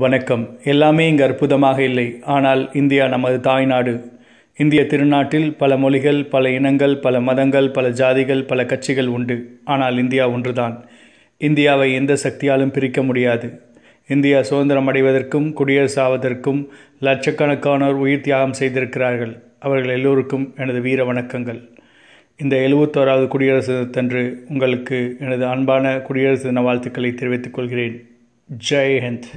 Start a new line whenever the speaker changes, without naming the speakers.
வணக்கம் எல்லாமே இங்கு அற்புதமாக இல்லை ஆனால் இந்தியா நமது தாய்நாடு இந்திய திருநாட்டில் பல மொழிகள் பல இனங்கள் பல மதங்கள் பல ஜாதிகள் பல கட்சிகள் உண்டு ஆனால் இந்தியா ஒன்றுதான் இந்தியாவை எந்த சக்தியாலும் பிரிக்க முடியாது இந்தியா சுதந்திரம் அடைவதற்கும் குடியரசாவதற்கும் லட்சக்கணக்கானோர் உயிர் தியாகம் செய்திருக்கிறார்கள் அவர்கள் எல்லோருக்கும் எனது வீர வணக்கங்கள் இந்த எழுபத்தோராவது குடியரசு தினத்தன்று உங்களுக்கு எனது அன்பான குடியரசு தின வாழ்த்துக்களை தெரிவித்துக் கொள்கிறேன் ஜெய் ஹிந்த்